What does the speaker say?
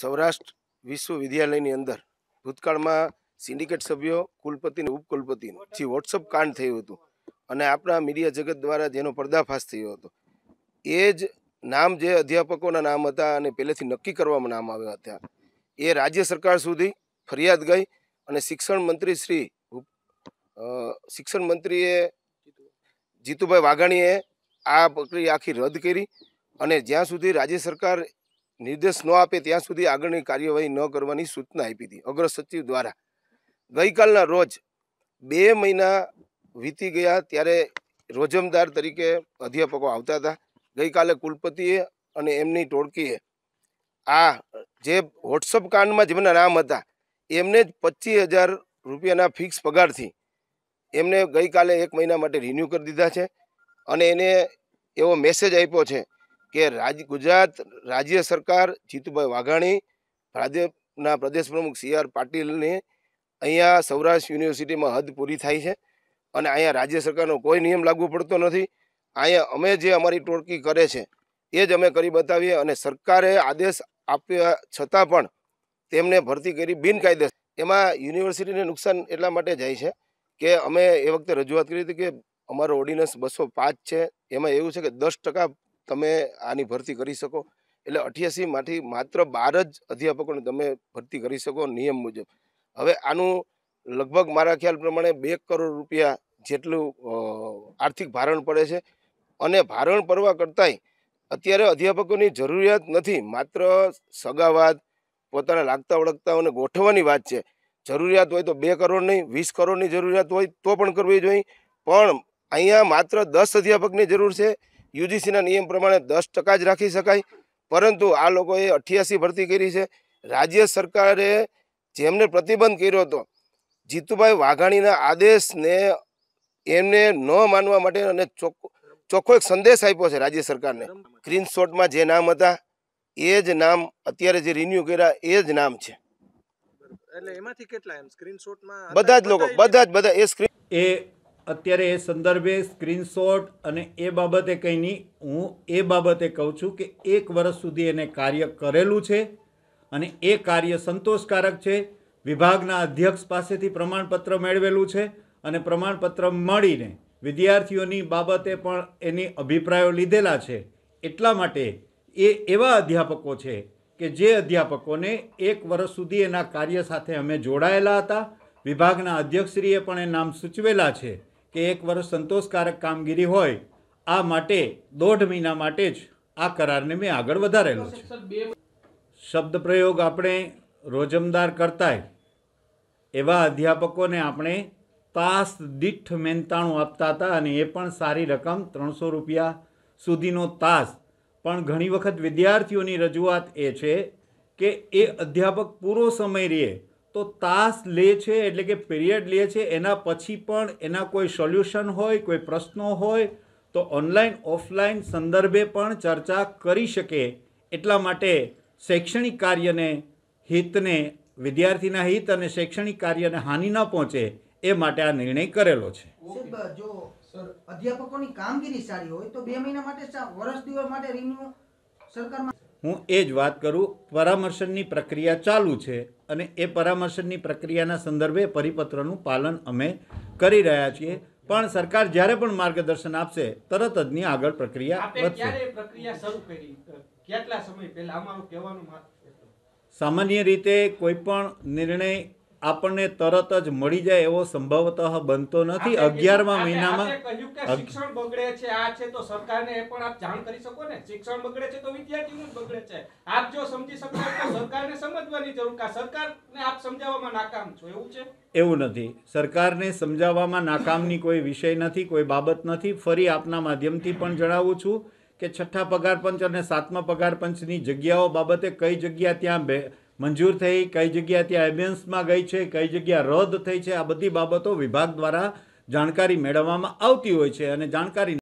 સૌરાષ્ટ્ર විශ්વવિદ્યાલયની અંદર ભૂતકાળમાં સિન્ડિકેટ સભ્યો કુલપતિ ને ઉપકુલપતિ ને વચ્ચે વોટ્સએપ કાન થયું હતું અને આપણા મીડિયા જગત દ્વારા જેનો પડદો ફાસ્ટ થયો હતો એ જ નામ જે અધ્યાપકોના નામ હતા અને પેલેથી નક્કી કરવામાં નામ આવ્યા હતા એ રાજ્ય સરકાર સુધી ફરિયાદ ગઈ અને શિક્ષણ મંત્રી શ્રી શિક્ષણ મંત્રીએ જીતુભાઈ વાઘાણીએ આ પ્રક્રિયા આખી રદ કરી અને જ્યાં સુધી રાજ્ય સરકાર નિર્દેશ ન આપે ત્યાં સુધી આગળની કાર્યવાહી ન કરવાની સૂચના આપી હતી અગ્ર સચિવ દ્વારા ગઈકાલના રોજ બે મહિના વીતી ગયા ત્યારે રોજમદાર તરીકે અધ્યાપકો આવતા હતા ગઈકાલે કુલપતિએ અને એમની ટોળકીએ આ જે વોટ્સઅપ કાંડમાં જેમના નામ હતા એમને જ પચીસ હજાર રૂપિયાના ફિક્સ પગારથી એમને ગઈકાલે એક મહિના માટે રિન્યૂ કરી દીધા છે અને એને એવો મેસેજ આપ્યો છે કે રાજ ગુજરાત રાજ્ય સરકાર જીતુભાઈ વાઘાણી ભાજપના પ્રદેશ પ્રમુખ સી આર પાટીલને અહીંયા સૌરાષ્ટ્ર યુનિવર્સિટીમાં હદ પૂરી થાય છે અને અહીંયા રાજ્ય સરકારનો કોઈ નિયમ લાગુ પડતો નથી અહીંયા અમે જે અમારી ટોળકી કરે છે એ જ અમે કરી બતાવીએ અને સરકારે આદેશ આપ્યા છતાં પણ તેમને ભરતી કરી બિનકાયદે એમાં યુનિવર્સિટીને નુકસાન એટલા માટે જાય છે કે અમે એ વખતે રજૂઆત કરી હતી કે અમારો ઓર્ડિનન્સ બસો પાંચ છે એમાં એવું છે કે દસ ટકા તમે આની ભરતી કરી શકો એટલે અઠ્યાસીમાંથી માત્ર બાર જ અધ્યાપકોને તમે ભરતી કરી શકો નિયમ મુજબ હવે આનું લગભગ મારા ખ્યાલ પ્રમાણે બે કરોડ રૂપિયા જેટલું આર્થિક ભારણ પડે છે અને ભારણ પડવા કરતાંય અત્યારે અધ્યાપકોની જરૂરિયાત નથી માત્ર સગાવાદ પોતાના લાગતા ઓળખતાઓને ગોઠવવાની વાત છે જરૂરિયાત હોય તો બે કરોડ નહીં વીસ કરોડની જરૂરિયાત હોય તો પણ કરવી જોઈએ પણ અહીંયા માત્ર દસ અધ્યાપકની જરૂર છે યુજીસીના નિયમ પ્રમાણે દસ ટકા જ રાખી શકાય પરંતુ આ લોકોએ અઠ્યાસી ભરતી કરી છે રાજ્ય સરકારે જેમને પ્રતિબંધ કર્યો હતો જીતુભાઈ વાઘાણીના આદેશને એમને ન માનવા માટે અને ચોખ્ખો એક સંદેશ આપ્યો છે રાજ્ય સરકારને સ્ક્રીનશોટમાં જે નામ હતા એ જ નામ અત્યારે જે રિન્યુ કર્યા એ જ નામ છે બધા જ લોકો બધા જ બધા એ સ્ક્રીન એ અત્યારે એ સંદર્ભે સ્ક્રીનશોટ અને એ બાબતે કંઈ નહીં હું એ બાબતે કહું છું કે એક વર્ષ સુધી એને કાર્ય કરેલું છે અને એ કાર્ય સંતોષકારક છે વિભાગના અધ્યક્ષ પાસેથી પ્રમાણપત્ર મેળવેલું છે અને પ્રમાણપત્ર મળીને વિદ્યાર્થીઓની બાબતે પણ એની અભિપ્રાયો લીધેલા છે એટલા માટે એ એવા અધ્યાપકો છે કે જે અધ્યાપકોને એક વર્ષ સુધી એના કાર્ય સાથે અમે જોડાયેલા હતા વિભાગના અધ્યક્ષશ્રીએ પણ એ નામ સૂચવેલા છે કે એક વર્ષ સંતોષકારક કામગીરી હોય આ માટે દોઢ મહિના માટે જ આ કરારને મેં આગળ વધારેલો છે શબ્દ પ્રયોગ આપણે રોજમદાર કરતાય એવા અધ્યાપકોને આપણે તાસ દીઠ મહેનતાણું આપતા હતા અને એ પણ સારી રકમ ત્રણસો રૂપિયા સુધીનો તાસ પણ ઘણી વખત વિદ્યાર્થીઓની રજૂઆત એ છે કે એ અધ્યાપક પૂરો સમય રહે તો તાસ લે છે એટલે કે પીરિયડ લે છે એના પછી પણ એના કોઈ સોલ્યુશન હોય કોઈ પ્રશ્નો હોય તો ઓનલાઈન ઓફલાઈન સંદર્ભે પણ ચર્ચા કરી શકે એટલા માટે શૈક્ષણિક કાર્યને હિતને વિદ્યાર્થીના હિત અને શૈક્ષણિક કાર્યને હાનિ ન પહોંચે એ માટે આ નિર્ણય કરેલો છે જો અધ્યાપકોની કામગીરી સારી હોય તો બે મહિના માટે વર્ષ દિવસ માટે રિન્યુ સરકારમાં હું એ જ વાત કરું પરામર્શનની પ્રક્રિયા ચાલુ છે અને એ પરામર્શની પ્રક્રિયાના સંદર્ભે પરિપત્રનું પાલન અમે કરી રહ્યા છીએ પણ સરકાર જ્યારે પણ માર્ગદર્શન આપશે તરત જ ની આગળ પ્રક્રિયા વધશે પ્રક્રિયા સામાન્ય રીતે કોઈ પણ નિર્ણય આપણને તરત જ મળી જાય એવો સંભવતઃ બનતો નથી અગિયારમાં મહિનામાં શિક્ષણ બગડે છે આ છે તો સરકારને એ પણ આપ જાણ કરી શકો ને શિક્ષણ બગડે છે તો વિદ્યાર્થીનું બગડે છે આપ જો સમજી શકો તો સરકારને સમજવાની જરૂર કા સરકારને આપ સમજાવવામાં નાકામ છો એવું છે એવું નથી સરકારને સમજાવવામાં નાકામની કોઈ વિષય નથી કોઈ બાબત નથી ફરી આપના માધ્યમથી પણ જણાવું છું કે છઠ્ઠા પગાર પંચ અને સાતમા પગાર પંચની જગ્યાઓ બાબતે કઈ જગ્યા ત્યાં મંજૂર થઈ કઈ જગ્યા ત્યાં એમ્બ્યુલન્સમાં ગઈ છે કઈ જગ્યા રદ થઈ છે આ બધી બાબતો વિભાગ દ્વારા જાણકારી મેળવવામાં આવતી હોય છે અને જાણકારી